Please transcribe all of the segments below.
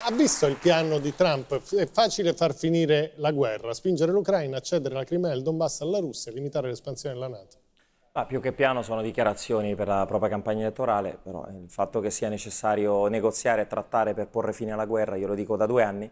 Ha visto il piano di Trump? È facile far finire la guerra, spingere l'Ucraina a cedere la Crimea e il Donbass alla Russia e limitare l'espansione della Nato. Ma più che piano sono dichiarazioni per la propria campagna elettorale, però il fatto che sia necessario negoziare e trattare per porre fine alla guerra, io lo dico da due anni,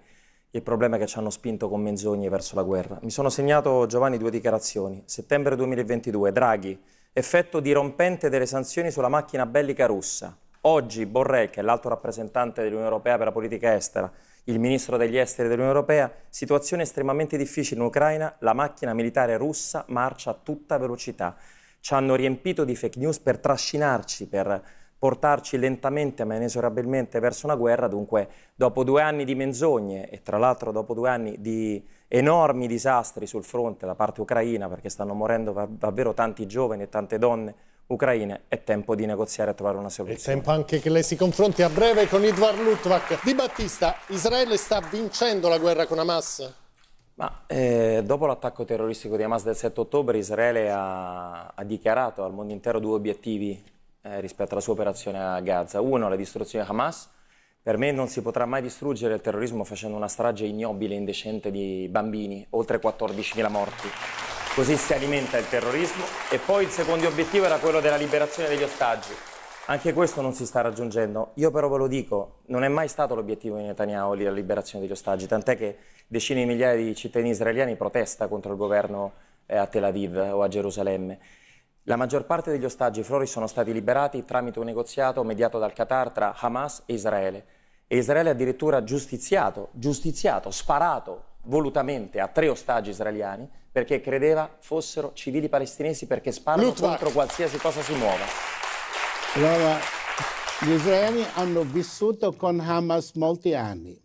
il problema è che ci hanno spinto con menzogne verso la guerra. Mi sono segnato, Giovanni, due dichiarazioni. Settembre 2022, Draghi, effetto dirompente delle sanzioni sulla macchina bellica russa. Oggi Borrell, che è l'alto rappresentante dell'Unione Europea per la politica estera, il ministro degli esteri dell'Unione Europea, situazione estremamente difficile in Ucraina, la macchina militare russa marcia a tutta velocità. Ci hanno riempito di fake news per trascinarci, per portarci lentamente ma inesorabilmente verso una guerra, dunque dopo due anni di menzogne e tra l'altro dopo due anni di enormi disastri sul fronte da parte ucraina, perché stanno morendo davvero tanti giovani e tante donne ucraine, è tempo di negoziare e trovare una soluzione. È tempo anche che lei si confronti a breve con Edward Lutvak. Di Battista, Israele sta vincendo la guerra con Hamas? Ma eh, dopo l'attacco terroristico di Hamas del 7 ottobre, Israele ha, ha dichiarato al mondo intero due obiettivi eh, rispetto alla sua operazione a Gaza. Uno, la distruzione di Hamas. Per me non si potrà mai distruggere il terrorismo facendo una strage ignobile e indecente di bambini, oltre 14.000 morti. Così si alimenta il terrorismo e poi il secondo obiettivo era quello della liberazione degli ostaggi. Anche questo non si sta raggiungendo. Io però ve lo dico, non è mai stato l'obiettivo di Netanyahu la liberazione degli ostaggi, tant'è che decine di migliaia di cittadini israeliani protesta contro il governo eh, a Tel Aviv o a Gerusalemme. La maggior parte degli ostaggi flori sono stati liberati tramite un negoziato mediato dal Qatar tra Hamas e Israele. E Israele ha addirittura giustiziato, giustiziato, sparato volutamente a tre ostaggi israeliani perché credeva fossero civili palestinesi perché sparano Lutwa. contro qualsiasi cosa si muova. Allora, gli israeliani hanno vissuto con Hamas molti anni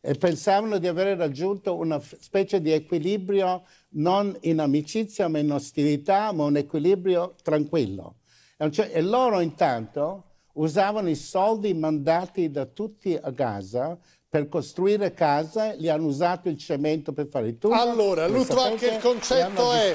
e pensavano di aver raggiunto una specie di equilibrio non in amicizia ma in ostilità, ma un equilibrio tranquillo. E cioè, loro intanto usavano i soldi mandati da tutti a Gaza per costruire case, li hanno usato il cemento per fare tutto. Allora, Lutwak, il concetto è...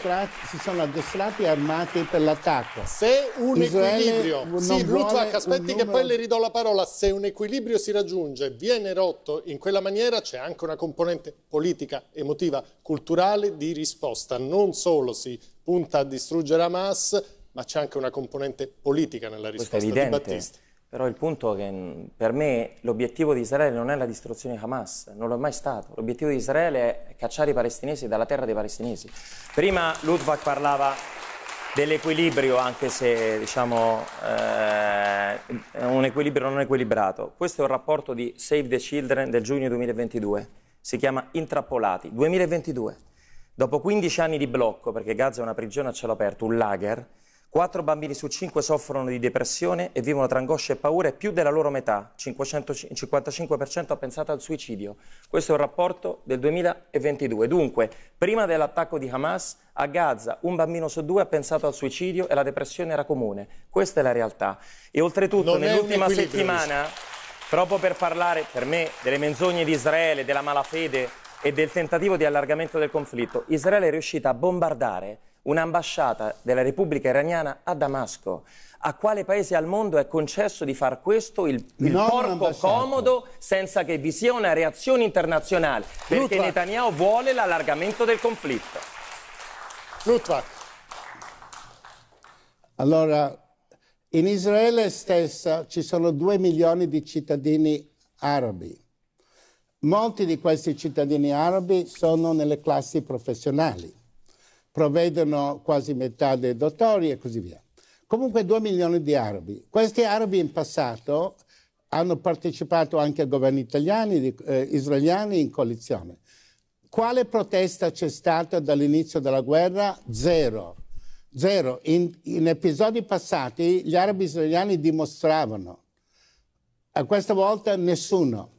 Si sono addestrati e armati per l'attacco. Se un Israele equilibrio... Sì, Lutwak, aspetti numero... che poi le ridò la parola. Se un equilibrio si raggiunge, viene rotto in quella maniera, c'è anche una componente politica, emotiva, culturale di risposta. Non solo si punta a distruggere Hamas, ma c'è anche una componente politica nella risposta di Battisti. Però il punto è che mm, per me l'obiettivo di Israele non è la distruzione di Hamas, non lo è mai stato. L'obiettivo di Israele è cacciare i palestinesi dalla terra dei palestinesi. Prima Ludwig parlava dell'equilibrio, anche se diciamo eh, un equilibrio non equilibrato. Questo è un rapporto di Save the Children del giugno 2022, si chiama Intrappolati, 2022. Dopo 15 anni di blocco, perché Gaza è una prigione a cielo aperto, un lager, 4 bambini su 5 soffrono di depressione e vivono tra angoscia e paura e più della loro metà, il 55% ha pensato al suicidio. Questo è un rapporto del 2022. Dunque, prima dell'attacco di Hamas, a Gaza un bambino su due ha pensato al suicidio e la depressione era comune. Questa è la realtà. E oltretutto, nell'ultima settimana, proprio per parlare, per me, delle menzogne di Israele, della malafede e del tentativo di allargamento del conflitto, Israele è riuscita a bombardare un'ambasciata della Repubblica iraniana a Damasco. A quale paese al mondo è concesso di far questo il, il porco comodo senza che vi sia una reazione internazionale? Perché Lutra. Netanyahu vuole l'allargamento del conflitto. Lutvak. Allora, in Israele stessa ci sono due milioni di cittadini arabi. Molti di questi cittadini arabi sono nelle classi professionali provvedono quasi metà dei dottori e così via. Comunque 2 milioni di arabi. Questi arabi in passato hanno partecipato anche a governi italiani, eh, israeliani in coalizione. Quale protesta c'è stata dall'inizio della guerra? Zero. Zero. In, in, episodi passati gli arabi israeliani dimostravano. A questa volta nessuno.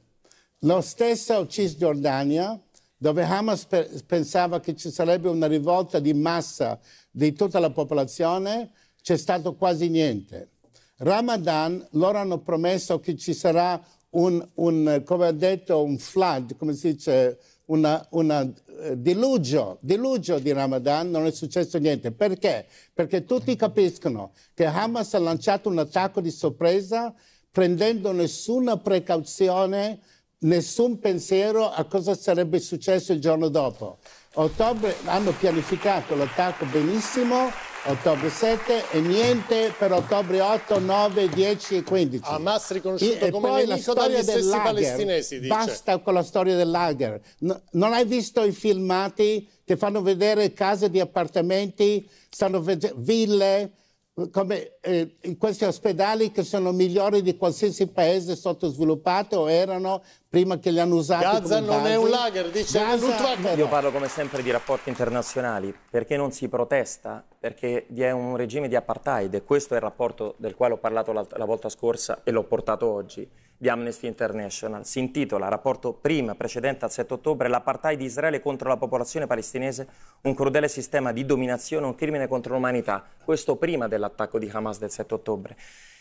Lo stesso Cisgiordania dove Hamas pe pensava che ci sarebbe una rivolta di massa di tutta la popolazione, c'è stato quasi niente. Ramadan, loro hanno promesso che ci sarà un, un come ha detto, un flood, come si dice, un eh, dilugio, dilugio di Ramadan, non è successo niente. Perché? Perché tutti capiscono che Hamas ha lanciato un attacco di sorpresa prendendo nessuna precauzione nessun pensiero a cosa sarebbe successo il giorno dopo. Ottobre hanno pianificato l'attacco benissimo, ottobre 7 e niente per ottobre 8, 9, 10 e 15. Hamas riconosciuto e, come e nemico dagli stessi lager, palestinesi, dice. Basta con la storia del lager. No, non hai visto i filmati che fanno vedere case di appartamenti, stanno vedendo ville come eh, in questi ospedali che sono migliori di qualsiasi paese sottosviluppato erano prima che li hanno usati. Gaza non è un lager, dice Gaza, Io parlo come sempre di rapporti internazionali, perché non si protesta? Perché vi è un regime di apartheid e questo è il rapporto del quale ho parlato la, la volta scorsa e l'ho portato oggi di Amnesty International. Si intitola Rapporto prima, precedente al 7 ottobre, l'apartheid di Israele contro la popolazione palestinese, un crudele sistema di dominazione, un crimine contro l'umanità. Questo prima dell'attacco di Hamas del 7 ottobre.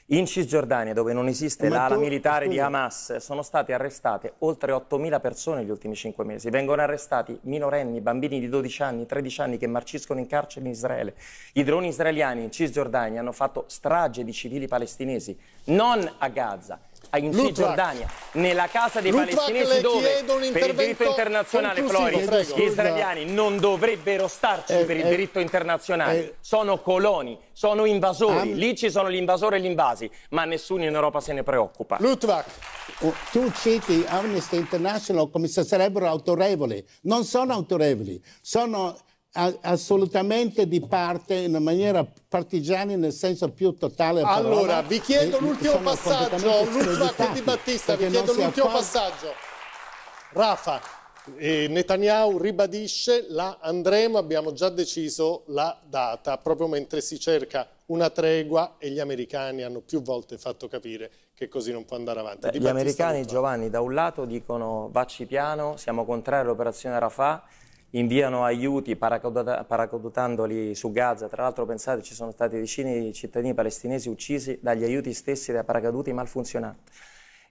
In Cisgiordania, dove non esiste l'ala militare di Hamas, sono state arrestate oltre 8.000 persone negli ultimi 5 mesi. Vengono arrestati minorenni, bambini di 12 anni, 13 anni che marciscono in carcere in Israele. I droni israeliani in Cisgiordania hanno fatto strage di civili palestinesi, non a Gaza, in Cisgiordania, nella casa dei Lutrak palestinesi dove per il diritto internazionale Flori gli israeliani non dovrebbero starci eh, per il eh, diritto internazionale, eh, sono coloni, sono invasori, um, lì ci sono gli invasori e gli invasi, ma nessuno in Europa se ne preoccupa. Lutwak, tu citi Amnesty International come se sarebbero autorevoli, non sono autorevoli, sono assolutamente di parte in maniera partigiana nel senso più totale parola, allora vi chiedo l'ultimo passaggio l'ultima di Battista vi chiedo l'ultimo passaggio Rafa eh, Netanyahu ribadisce la andremo abbiamo già deciso la data proprio mentre si cerca una tregua e gli americani hanno più volte fatto capire che così non può andare avanti. Beh, gli americani, Giovanni, da un lato dicono vacci piano, siamo contrari all'operazione Rafa inviano aiuti paracadutandoli su Gaza. Tra l'altro pensate ci sono stati decine di cittadini palestinesi uccisi dagli aiuti stessi dai paracaduti malfunzionanti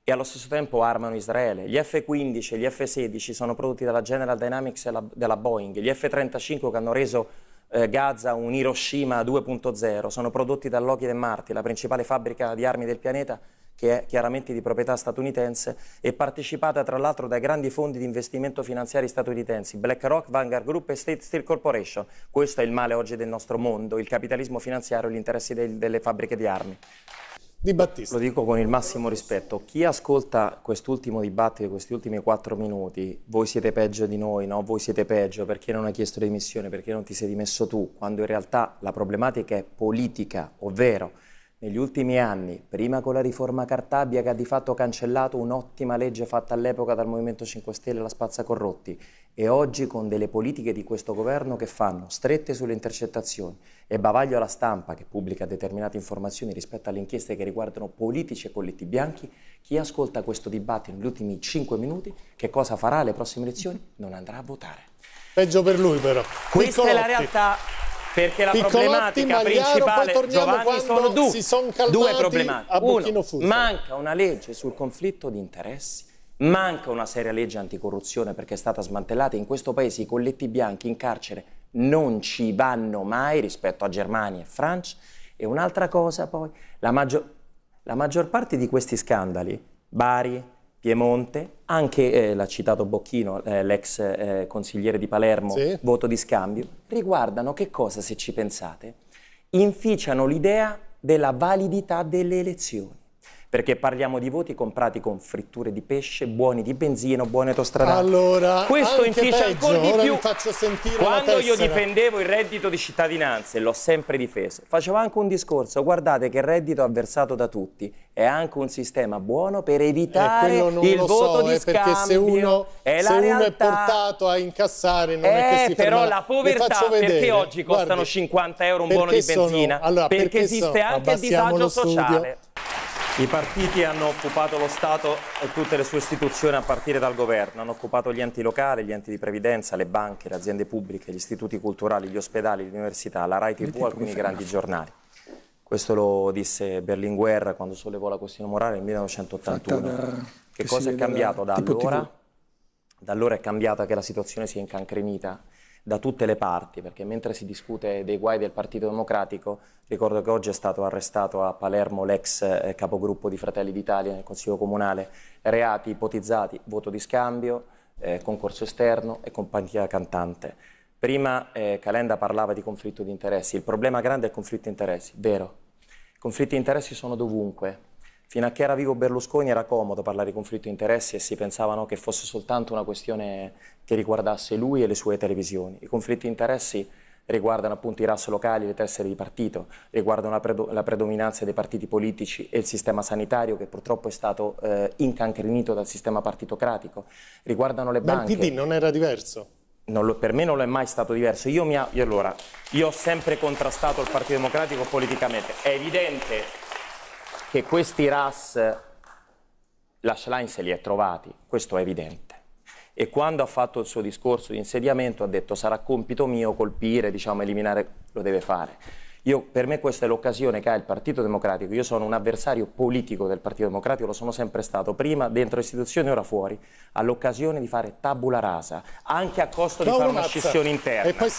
e allo stesso tempo armano Israele. Gli F-15 e gli F-16 sono prodotti dalla General Dynamics e la, della Boeing, gli F-35 che hanno reso eh, Gaza un Hiroshima 2.0 sono prodotti da Lockheed Martin, la principale fabbrica di armi del pianeta, che è chiaramente di proprietà statunitense e partecipata tra l'altro dai grandi fondi di investimento finanziari statunitensi, BlackRock, Vanguard Group e State Steel Corporation. Questo è il male oggi del nostro mondo, il capitalismo finanziario e gli interessi del, delle fabbriche di armi. Di Battista. Lo dico con il massimo rispetto. Chi ascolta quest'ultimo dibattito, questi ultimi quattro minuti, voi siete peggio di noi, no? Voi siete peggio perché non hai chiesto dimissione, perché non ti sei dimesso tu, quando in realtà la problematica è politica, ovvero negli ultimi anni, prima con la riforma Cartabia che ha di fatto cancellato un'ottima legge fatta all'epoca dal Movimento 5 Stelle, la spazza corrotti, e oggi con delle politiche di questo governo che fanno strette sulle intercettazioni e bavaglio alla stampa che pubblica determinate informazioni rispetto alle inchieste che riguardano politici e colletti bianchi, chi ascolta questo dibattito negli ultimi 5 minuti, che cosa farà alle prossime elezioni? Non andrà a votare. Peggio per lui però. Questa è la realtà perché la Piccolotti, problematica Magliaro, principale, Giovanni, sono due, son due problematiche. Uno, manca una legge sul conflitto di interessi. Manca una seria legge anticorruzione perché è stata smantellata. In questo paese i colletti bianchi in carcere non ci vanno mai rispetto a Germania e Francia. E un'altra cosa poi, la maggior, la maggior parte di questi scandali, Bari, Piemonte, anche eh, l'ha citato Bocchino, eh, l'ex eh, consigliere di Palermo, sì. voto di scambio, riguardano che cosa, se ci pensate, inficiano l'idea della validità delle elezioni perché parliamo di voti comprati con fritture di pesce, buoni di benzina, buone autostradali. Allora, questo inficia ancora di più. Quando io difendevo il reddito di cittadinanza, e l'ho sempre difeso, facevo anche un discorso, guardate che il reddito avversato da tutti è anche un sistema buono per evitare eh, il voto so, di eh, scambio. Perché se uno è, se uno è, portato a incassare non è, è che eh, si però la povertà, perché oggi costano Guardi, 50 euro un buono di benzina? Sono, allora, perché, perché, esiste sono, anche il disagio sociale. I partiti hanno occupato lo Stato e tutte le sue istituzioni a partire dal governo, hanno occupato gli enti locali, gli enti di previdenza, le banche, le aziende pubbliche, gli istituti culturali, gli ospedali, l'università, la RAI TV, alcuni grandi giornali. Questo lo disse Berlinguer quando sollevò la questione morale nel 1981. Che, cosa è cambiato da allora? Da allora è cambiata che la situazione si è incancrenita da tutte le parti, perché mentre si discute dei guai del Partito Democratico, ricordo che oggi è stato arrestato a Palermo l'ex eh, capogruppo di Fratelli d'Italia nel Consiglio Comunale, reati ipotizzati, voto di scambio, eh, concorso esterno e compagnia cantante. Prima eh, Calenda parlava di conflitto di interessi, il problema grande è il conflitto di interessi, vero. I Conflitti di interessi sono dovunque, Fino a che era vivo Berlusconi era comodo parlare di conflitto di interessi e si pensavano che fosse soltanto una questione che riguardasse lui e le sue televisioni. I conflitti di interessi riguardano appunto i RAS locali, le tessere di partito, riguardano la, predo la, predominanza dei partiti politici e il sistema sanitario che purtroppo è stato eh, incancrenito dal sistema partitocratico, riguardano le banche. Ma il PD non era diverso? Non lo, per me non lo è mai stato diverso. Io, mia, io, allora, io ho sempre contrastato il Partito Democratico politicamente. È evidente che questi RAS la Schlein se li è trovati, questo è evidente. E quando ha fatto il suo discorso di insediamento ha detto sarà compito mio colpire, diciamo, eliminare, lo deve fare. Io, per me questa è l'occasione che ha il Partito Democratico, io sono un avversario politico del Partito Democratico, lo sono sempre stato, prima dentro le istituzioni, ora fuori, ha l'occasione di fare tabula rasa, anche a costo di fare una scissione interna. E poi